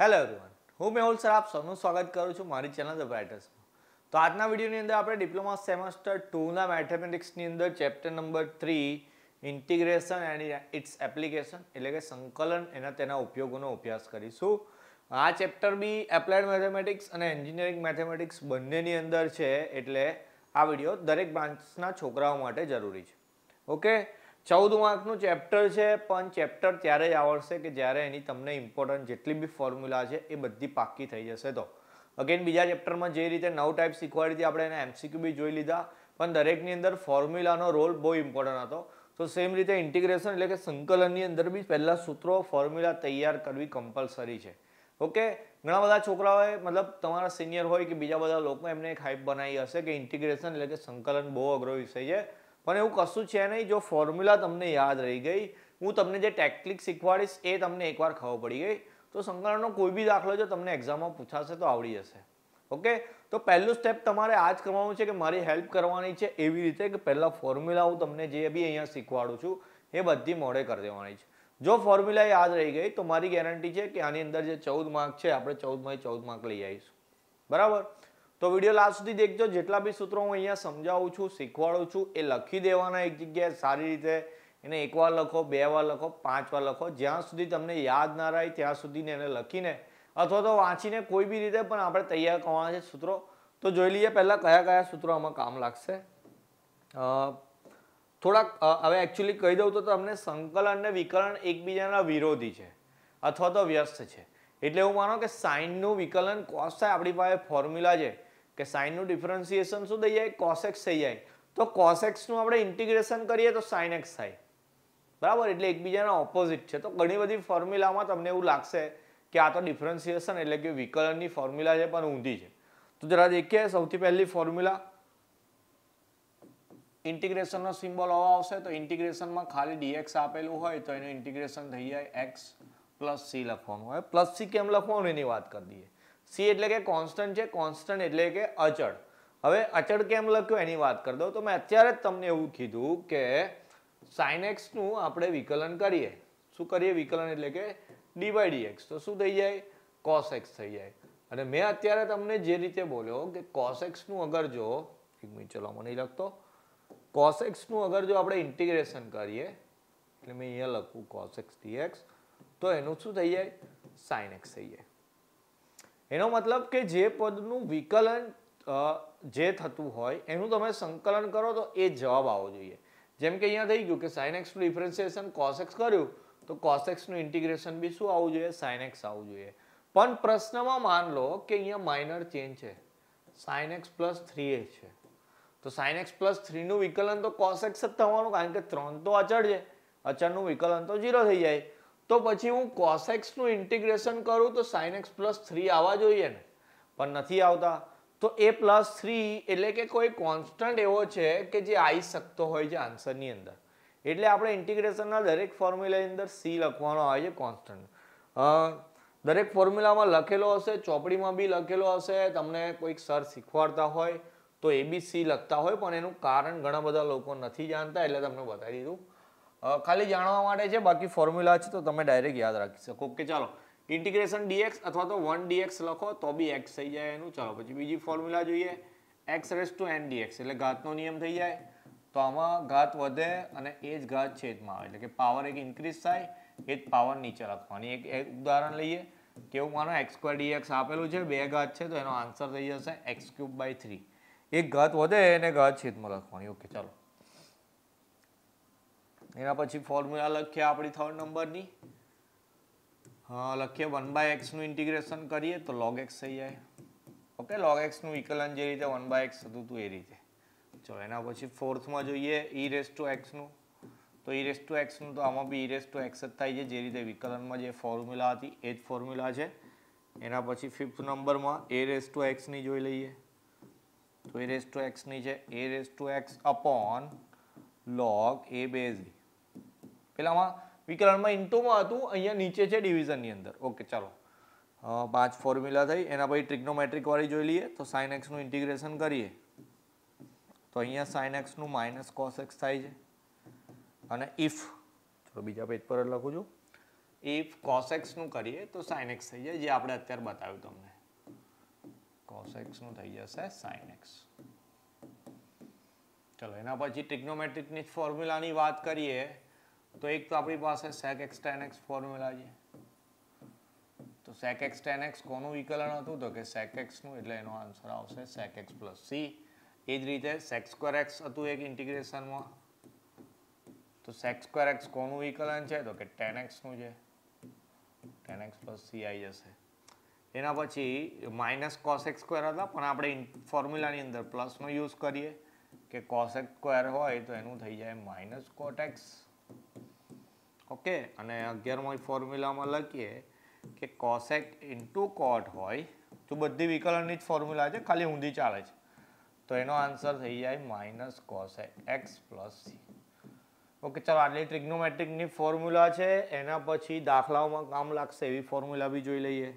hello everyone હું Mehul sir આપ સૌનું સ્વાગત કરું છું મારી ચેનલ ધ બ્રાઇટર્સમાં તો આજના વિડીયોની અંદર આપણે ડિપ્લોમા સેમેસ્ટર ટુના મેથેમેટિક્સની અંદર chapter number three integration and its application એટલે કે સંકલન એના તેના ઉપયોગોનો અભ્યાસ કરીશું આ ચેપ્ટર બી એપ્લાઇડ મેથેમેટિક્સ અને એન્જિનિયરિંગ મેથેમેટિક્સ બંનેની અંદર છે એટલે આ વિડીયો દરેક બ્રાન્ચના છોકરાઓ માટે જરૂરી છે ઓકે ચૌદ માર્કનું ચેપ્ટર છે પણ ચેપ્ટર ત્યારે જ આવડશે કે જ્યારે એની તમને ઇમ્પોર્ટન્ટ જેટલી બી ફોર્મ્યુલા છે એ બધી પાક્કી થઈ જશે તો અગેન બીજા ચેપ્ટરમાં જે રીતે નવ ટાઈપ શીખવાડી હતી આપણે એને એમસીક્યુ બી જોઈ લીધા પણ દરેકની અંદર ફોર્મ્યુલાનો રોલ બહુ ઇમ્પોર્ટન્ટ હતો તો સેમ રીતે ઇન્ટિગ્રેશન એટલે કે સંકલનની અંદર બી પહેલાં સૂત્રો ફોર્મ્યુલા તૈયાર કરવી કમ્પલસરી છે ઓકે ઘણા બધા છોકરાઓએ મતલબ તમારા સિનિયર હોય કે બીજા બધા લોકો એમને એક હાઇપ બનાવી હશે કે ઇન્ટિગ્રેશન એટલે કે સંકલન બહુ અઘરો વિષય છે પણ એવું કશું છે નહીં જો ફોર્મ્યુલા તમને યાદ રહી ગઈ હું તમને જે ટેકનિક શીખવાડીશ એ તમને એકવાર ખબર પડી ગઈ તો સંકલનનો કોઈ બી દાખલો જો તમને એક્ઝામમાં પૂછાશે તો આવડી જશે ઓકે તો પહેલું સ્ટેપ તમારે આ જ કરવાનું છે કે મારી હેલ્પ કરવાની છે એવી રીતે કે પહેલાં ફોર્મ્યુલા હું તમને જે બી અહીંયા શીખવાડું છું એ બધી મોડે કરી દેવાની છે જો ફોર્મ્યુલા યાદ રહી ગઈ તો મારી ગેરંટી છે કે આની અંદર જે ચૌદ માર્ક છે આપણે ચૌદમાંથી ચૌદ માર્ક લઈ આવીશું બરાબર તો વિડીયો લાસ્ટ સુધી દેખજો જેટલા બી સૂત્રો હું અહીંયા સમજાવું છું શીખવાડું છું એ લખી દેવાના એક જગ્યાએ સારી રીતે એને એકવાર લખો બે વાર લખો પાંચ વાર લખો જ્યાં સુધી તમને યાદ ના રહે ત્યાં સુધીને એને લખીને અથવા તો વાંચીને કોઈ બી રીતે પણ આપણે તૈયાર કરવાના છે સૂત્રો તો જોઈ લઈએ પહેલાં કયા કયા સૂત્રો આમાં કામ લાગશે થોડાક હવે એકચ્યુઅલી કહી દઉં તો તમને સંકલન અને વિકલન એકબીજાના વિરોધી છે અથવા તો વ્યસ્ત છે એટલે એવું માનો કે સાઇનનું વિકલન કોસ થાય આપણી પાસે ફોર્મ્યુલા છે કે સાઇનનું ડિફરન્સિએશન શું થઈ જાય કોસેક્સ થઈ જાય તો કોસેક્સનું આપણે ઇન્ટિગ્રેશન કરીએ તો એક્સ થાય બરાબર એટલે એકબીજાના ઓપોઝિટ છે તો ઘણી બધી ફોર્મ્યુલામાં તમને એવું લાગશે કે આ તો ડિફરન્સિએશન એટલે કે વિકલનની ફોર્મ્યુલા છે પણ ઊંધી છે તો જરા દેખીએ સૌથી પહેલી ફોર્મ્યુલા ઇન્ટિગ્રેશનનો સિમ્બોલ આવો આવશે તો ઇન્ટિગ્રેશનમાં ખાલી ડીએક્સ આપેલું હોય તો એનું ઇન્ટિગ્રેશન થઈ જાય એક્સ પ્લસ સી લખવાનું હોય પ્લસ સી કેમ લખવાનું એની વાત કરી દઈએ સી એટલે કે કોન્સ્ટન્ટ છે કોન્સ્ટન્ટ એટલે કે અચળ હવે અચળ કેમ લખ્યું એની વાત કરી દઉં તો મેં અત્યારે જ તમને એવું કીધું કે સાઇન એક્સનું આપણે વિકલન કરીએ શું કરીએ વિકલન એટલે કે ડીવાય ડી એક્સ તો શું થઈ જાય કોસ એક્સ થઈ જાય અને મેં અત્યારે તમને જે રીતે બોલ્યો કે કોસ એક્સનું અગર જો એક મિનિટ ચલો મને લખતો કોસ એક્સનું અગર જો આપણે ઇન્ટિગ્રેશન કરીએ એટલે મેં અહીંયા લખું કોસ એક્સ ડીએક્સ તો એનું શું થઈ જાય સાઇન એક્સ થઈ જાય એનો મતલબ કે જે પદનું વિકલન જે થતું હોય એનું તમે સંકલન કરો તો એ જવાબ આવવો જોઈએ જેમ કે અહીંયા થઈ ગયું કે સાઇન એક્સનું ડિફરન્સિએશન કોસ કર્યું તો કોસેક્સનું ઇન્ટિગ્રેશન બી શું આવવું જોઈએ સાઇન એક્સ આવવું જોઈએ પણ પ્રશ્નમાં માન લો કે અહીંયા માઇનર ચેન્જ છે સાઇન એક્સ પ્લસ થ્રી એ છે તો સાઇન એક્સ પ્લસ થ્રીનું વિકલન તો કોસેક્સ જ થવાનું કારણ કે ત્રણ તો અચળ છે અચળનું વિકલન તો ઝીરો થઈ જાય તો પછી હું કોસેક્સનું ઇન્ટિગ્રેશન કરું તો સાઇન એક્સ પ્લસ થ્રી આવવા જોઈએ ને પણ નથી આવતા તો એ પ્લસ થ્રી એટલે કે કોઈ કોન્સ્ટન્ટ એવો છે કે જે આવી શકતો હોય છે આન્સરની અંદર એટલે આપણે ઇન્ટિગ્રેશનના દરેક ફોર્મ્યુલાની અંદર સી લખવાનો આવે છે કોન્સ્ટન્ટ દરેક ફોર્મ્યુલામાં લખેલો હશે ચોપડીમાં બી લખેલો હશે તમને કોઈક સર શીખવાડતા હોય તો એ બી સી લખતા હોય પણ એનું કારણ ઘણા બધા લોકો નથી જાણતા એટલે તમને બતાવી દીધું ખાલી જાણવા માટે છે બાકી ફોર્મ્યુલા છે તો તમે ડાયરેક્ટ યાદ રાખી શકો કે ચાલો ઇન્ટિગ્રેશન ડીએક્સ અથવા તો વન ડીએક્સ લખો તો બી એક્સ થઈ જાય એનું ચાલો પછી બીજી ફોર્મ્યુલા જોઈએ x raise to n dx એટલે ઘાતનો નિયમ થઈ જાય તો આમાં ઘાત વધે અને એ જ ઘાત છેદમાં આવે એટલે કે પાવર એક ઇન્ક્રીઝ થાય એ જ પાવર નીચે રાખવાની એક ઉદાહરણ લઈએ કે એવું માનો એક્સ સ્ક્વેર ડીએક્સ આપેલું છે બે ઘાત છે તો એનો આન્સર થઈ જશે એક્સ ક્યુબ બાય થ્રી એક ઘાત વધે એને ઘાત છેદમાં રાખવાની ઓકે ચાલો એના પછી ફોર્મ્યુલા લખીએ આપણી થર્ડ નંબરની હા લખીએ વન બાય એક્સનું ઇન્ટિગ્રેશન કરીએ તો લોગ એક્સ થઈ જાય ઓકે લોગ એક્સનું વિકલન જે રીતે વન બાય એક્સ થતું હતું એ રીતે જો એના પછી ફોર્થમાં જોઈએ ઈ રેસ ટુ એક્સનું તો ઈ રેસ ટુ એક્સનું તો આમાં બી ઈ રેસ ટુ એક્સ જ થાય છે જે રીતે વિકલનમાં જે ફોર્મ્યુલા હતી એ જ ફોર્મ્યુલા છે એના પછી ફિફ્થ નંબરમાં એ રેસ ટુ એક્સની જોઈ લઈએ તો એ રેસ ટુ એક્સની છે a raise to x upon log a બેઝી પેલામાં વિકલનમાં ઇન્ટુમાં હતું અહીંયા નીચે છે ડિવિઝનની અંદર ઓકે ચાલો પાંચ ફોર્મ્યુલા થઈ એના પછી ટ્રિગ્નોમેટ્રિકવાળી જોઈ લઈએ તો સાઇન એક્સનું ઇન્ટિગ્રેશન કરીએ તો અહીંયા સાઇન એક્સનું માઇનસ કોસ એક્સ થાય છે અને ઇફ ચલો બીજા પેજ પર લખું છું ઇફ કોસ એક્સનું કરીએ તો સાઇન એક્સ થઈ જાય જે આપણે અત્યારે બતાવ્યું તમને કોસ એક્સનું થઈ જશે સાઇન એક્સ ચલો એના પછી ટ્રિગ્નોમેટ્રિકની ફોર્મ્યુલાની વાત કરીએ તો એક તો આપણી પાસે sec x tan x formula છે તો sec x tan x કોનો વિકલન હતું તો કે sec x નું એટલે એનો આન્સર આવશે sec x + c એ જ રીતે sec 2 x હતું એક ઇન્ટિગ્રેશન માં તો sec 2 x કોનો વિકલન છે તો કે tan x નું છે tan x + c આવી જશે એના પછી - cos x² હતું પણ આપણે ફોર્મ્યુલા ની અંદર પ્લસ માં યુઝ કરીએ કે cos x² હોય તો એનું થઈ જાય - cot x ઓકે અને અગિયારમાં ફોર્મ્યુલામાં લખીએ કે કોસેક ઇન્ટુ કોટ હોય તો બધી વિકલનની જ ફોર્મ્યુલા છે ખાલી ઊંધી ચાલે છે તો એનો આન્સર થઈ જાય minus cosec x plus C okay ચાલો આટલી ટ્રિગ્નોમેટ્રિકની ફોર્મ્યુલા છે એના પછી દાખલાઓમાં કામ લાગશે એવી ફોર્મ્યુલા બી જોઈ લઈએ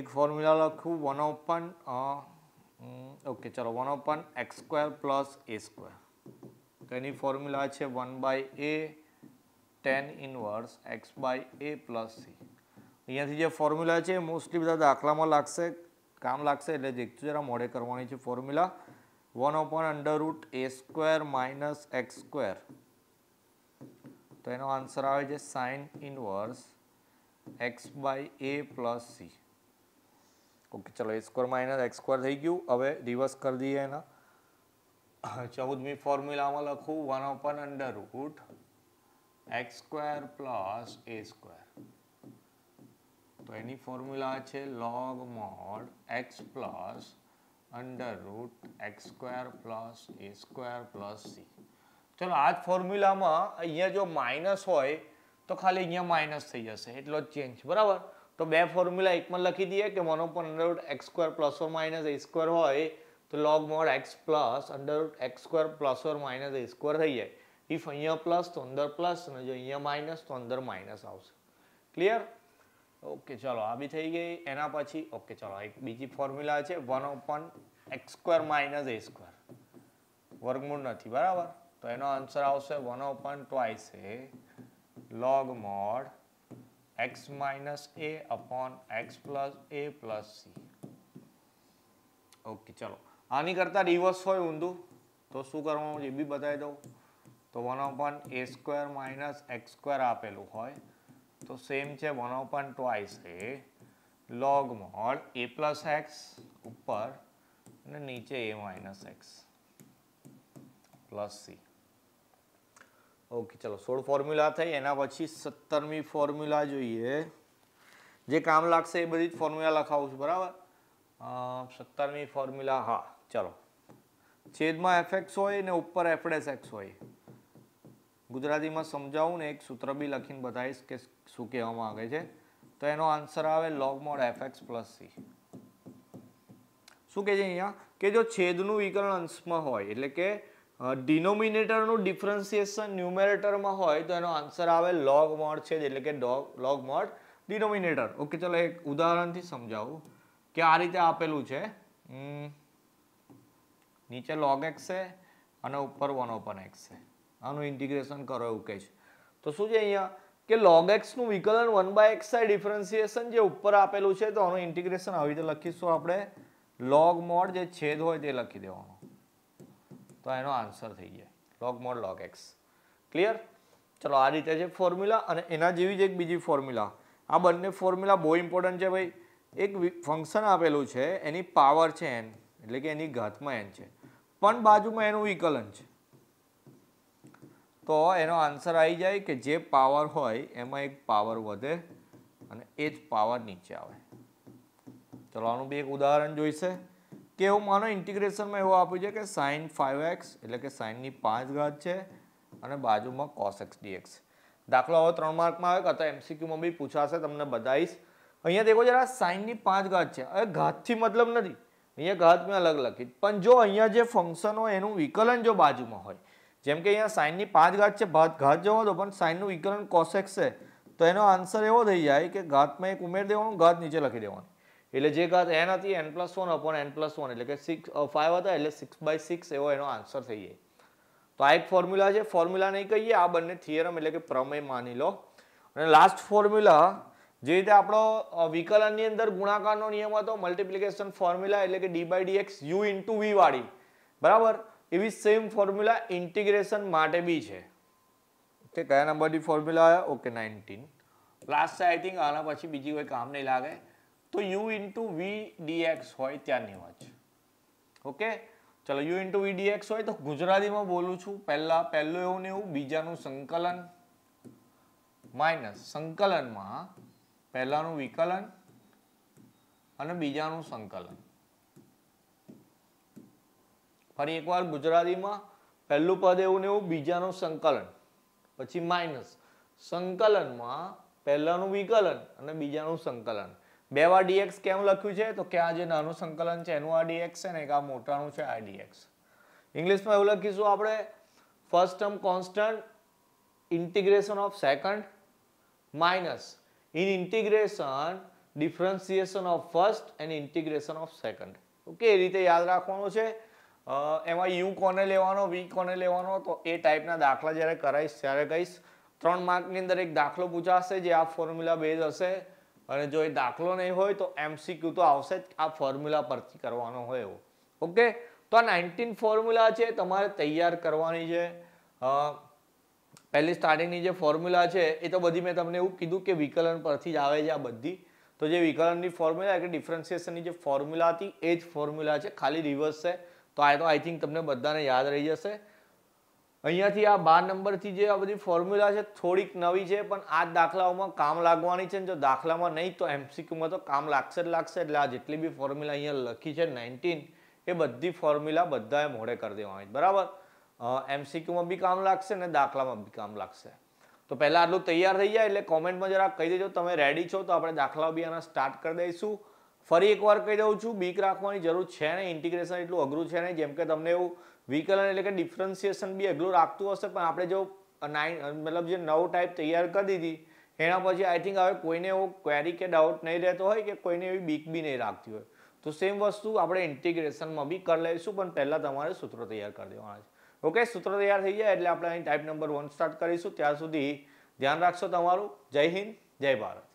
એક ફોર્મ્યુલા લખું વન ઓપન ઓકે ચાલો one open x square plus a square તો એની ફોર્મ્યુલા છે one by a tan inverse x by a plus C અહીંયાથી જે ફોર્મ્યુલા છે મોસ્ટલી બધા દાખલામાં લાગશે કામ લાગશે એટલે જે જરા મોડે કરવાની છે formula one open under root a square minus x square તો એનો આન્સર આવે છે sine inverse x by a plus C okay ચલો a square minus x square થઈ ગયું હવે રિવર્સ કરી દઈએ એના ચૌદમી ફોર્મ્યુલામાં લખું one open under route x2 + a2 तो एनी फार्मूला है log mod x + √x2 + a2 + c चलो आज फार्मूला में यहां जो माइनस होए तो खाली यहां माइनस થઈ જશે એટલો ચેન્જ બરાબર તો બે ફોર્મ્યુલા એકમાં લખી દીય કે mono પર √x2 + ઓર માઈનસ a2 હોય તો log mod x + √x2 + or minus a2 થઈ જાય ઇફ અહીંયા પ્લસ તો અંદર પ્લસ અને જો અહીંયા માઇનસ તો અંદર માઇનસ આવશે ક્લિયર ઓકે ચલો આ બી થઈ ગઈ એના પછી ઓકે ચલો એક બીજી ફોર્મ્યુલા છે one open x square minus a square વર્ગમૂળ નથી બરાબર તો એનો આન્સર આવશે one open twice a log mod x minus a upon x plus a plus C okay ચલો આની કરતાં રિવર્સ હોય ઊંધું તો શું કરવાનું એ બી બતાવી દઉં તો one upon a square minus x square આપેલું હોય તો સેમ છે one upon twice a log mod a plus x ઉપર અને નીચે a minus x plus C okay ચલો સોળ ફોર્મ્યુલા થઈ એના પછી સત્તરમી ફોર્મ્યુલા જોઈએ જે કામ લાગશે એ બધી જ ફોર્મ્યુલા લખાવું છું બરાબર સત્તરમી ફોર્મ્યુલા હા ચલો છેદમાં એફ એક્સ હોય ને ઉપર એફ એક્સ હોય ગુજરાતીમાં સમજાવું ને એક સૂત્ર બી લખીને બતાવીશ કે શું કહેવામાં આવે છે તો એનો આન્સર આવે log mod f x plus C શું કહે છે અહીંયા કે જો છેદનું વિકરણ અંશમાં હોય એટલે કે ડિનોમિનેટરનું ડિફરન્સિએશન ન્યુમેરેટરમાં હોય તો એનો આન્સર આવે લોગ મોડ છેદ એટલે કે લોગ મોડ ડિનોમિનેટર ઓકે ચલો એક ઉદાહરણથી સમજાવું કે આ રીતે આપેલું છે નીચે લોગ એક્સ છે અને ઉપર વન ઓપન એક્સ છે આનું ઇન્ટિગ્રેશન કરો એવું કહે છે તો શું છે અહીંયા કે લોગ એક્સનું વિકલન વન બાય એક્સ સાઈ ડિફરન્સિએશન જે ઉપર આપેલું છે તો આનું ઇન્ટિગ્રેશન આવી રીતે લખીશું આપણે લોગ મોડ જે છેદ હોય તે લખી દેવાનો તો એનો આન્સર થઈ જાય log mod log x clear ચલો આ રીતે છે ફોર્મ્યુલા અને એના જેવી જ એક બીજી ફોર્મ્યુલા આ બંને ફોર્મ્યુલા બહુ ઇમ્પોર્ટન્ટ છે ભાઈ એક ફંક્શન આપેલું છે એની પાવર છે એન એટલે કે એની ઘાતમાં એન છે પણ બાજુમાં એનું વિકલન છે તો એનો આન્સર આવી જાય કે જે પાવર હોય એમાં એક પાવર વધે અને એ જ પાવર નીચે આવે ચલો આનું બી એક ઉદાહરણ જોઈશે કે એવું માનો ઇન્ટિગ્રેશનમાં એવું આપ્યું છે કે સાઇન ફાઇવ એક્સ એટલે કે સાઇનની પાંચ ઘાત છે અને બાજુમાં કોસ એક્સ ડીએક્સ દાખલો હવે ત્રણ માર્કમાં આવે અથવા એમસીક્યુમાં બી પૂછાશે તમને બતાવીશ અહીંયા દેખો જરા સાઇનની પાંચ ઘાત છે હવે ઘાતથી મતલબ નથી અહીંયા ઘાત મેં અલગ લખી પણ જો અહીંયા જે ફંક્શન હોય એનું વિકલન જો બાજુમાં હોય જેમ કે અહીંયા સાઇનની પાંચ ઘાત છે ઘાત જવો દો પણ સાઇનનું વિકલન કોસેક છે તો એનો આન્સર એવો થઈ જાય કે ઘાતમાં એક ઉમેરી દેવાનું ઘાત નીચે લખી દેવાનું એટલે જે ઘાત એન હતી n plus one upon n plus one એટલે કે સિક્સ ફાઇવ હતા એટલે સિક્સ બાય સિક્સ એવો એનો આન્સર થઈ જાય તો આ એક ફોર્મ્યુલા છે ફોર્મ્યુલા નહીં કહીએ આ બંને થિયરમ એટલે કે પ્રમેય માની લો અને લાસ્ટ ફોર્મ્યુલા જે રીતે આપણો વિકલનની અંદર ગુણાકારનો નિયમ હતો મલ્ટિપ્લિકેશન ફોર્મ્યુલા એટલે કે d by d x u into v વાળી બરાબર એવી સેમ ફોર્મ્યુલા ઇન્ટિગ્રેશન માટે બી છે કે કયા નંબરની ફોર્મ્યુલા આવ્યા okay nineteen last I think આના પછી બીજી કોઈ કામ નહીં લાગે તો યુ ઇન્ટુ વી ડીએક્સ હોય ત્યાંની વાત ઓકે ચલો યુ ઇન્ટુ વી ડીએક્સ હોય તો ગુજરાતીમાં બોલું છું પહેલાં પહેલું એવું ને એવું બીજાનું સંકલન માઇનસ સંકલનમાં પહેલાંનું વિકલન અને બીજાનું સંકલન ફરી એકવાર ગુજરાતીમાં પહેલું પદ એવું ને એવું બીજાનું સંકલન પછી માઇનસ સંકલનમાં પહેલાનું વિકલન અને બીજાનું સંકલન બે વાર ડીએક્સ કેમ લખ્યું છે તો કે આ જે નાનું સંકલન છે એનું આ ડીએક્સ છે ને એક આ મોટાનું છે આ ડીએક્સ ઇંગ્લિશમાં એવું લખીશું આપણે first term constant integration of second minus in integration differentiation of first and integration of second okay એ રીતે યાદ રાખવાનું છે એમાં યુ કોને લેવાનો વી કોને લેવાનો તો એ ટાઈપના દાખલા જ્યારે કરાવીશ ત્યારે કહીશ ત્રણ માર્કની અંદર એક દાખલો પૂછાશે જે આ ફોર્મ્યુલા બેઝ હશે અને જો એ દાખલો નહીં હોય તો એમસીક્યુ તો આવશે જ આ ફોર્મ્યુલા પરથી કરવાનો હોય એવો ઓકે તો આ નાઇન્ટીન ફોર્મ્યુલા છે તમારે તૈયાર કરવાની છે પહેલી સ્ટાર્ટિંગની જે ફોર્મ્યુલા છે એ તો બધી મેં તમને એવું કીધું કે વિકલન પરથી જ આવે છે આ બધી તો જે વિકલનની ફોર્મ્યુલા કે ડિફરન્સિએશનની જે ફોર્મ્યુલા હતી એ જ ફોર્મ્યુલા છે ખાલી રિવર્સ છે તો આ તો આઈ થિંક તમને બધાને યાદ રહી જશે અહીંયાથી આ બાર નંબરથી જે આ બધી ફોર્મ્યુલા છે થોડીક નવી છે પણ આ દાખલાઓમાં કામ લાગવાની છે જો દાખલામાં નહીં તો એમસીક્યુમાં તો કામ લાગશે જ લાગશે એટલે આ જેટલી બી ફોર્મ્યુલા અહીંયા લખી છે નાઇન્ટીન એ બધી ફોર્મ્યુલા બધાએ મોડે કરી દેવાની બરાબર એમસીક્યુમાં બી કામ લાગશે ને દાખલામાં બી કામ લાગશે તો પહેલાં આટલું તૈયાર થઈ જાય એટલે કોમેન્ટમાં જરા કહી દેજો તમે રેડી છો તો આપણે દાખલા બી આના સ્ટાર્ટ કરી દઈશું ફરી એકવાર કહી દઉં છું બીક રાખવાની જરૂર છે નહીં ઇન્ટિગ્રેશન એટલું અઘરું છે નહીં જેમ કે તમને એવું વિકલન એટલે કે ડિફરન્સિએશન બી અઘરું રાખતું હશે પણ આપણે જો નાઇન મતલબ જે નવ ટાઈપ તૈયાર કરી દીધી એના પછી આઈ થિંક હવે કોઈને એવો ક્વેરી કે ડાઉટ નહીં રહેતો હોય કે કોઈને એવી બીક બી નહીં રાખતી હોય તો સેમ વસ્તુ આપણે ઇન્ટિગ્રેશનમાં બી કરી લઈશું પણ પહેલાં તમારે સૂત્રો તૈયાર કરી દેવાના છે ઓકે સૂત્રો તૈયાર થઈ જાય એટલે આપણે અહીં ટાઈપ નંબર વન સ્ટાર્ટ કરીશું ત્યાં સુધી ધ્યાન રાખશો તમારું જય હિન્દ જય ભારત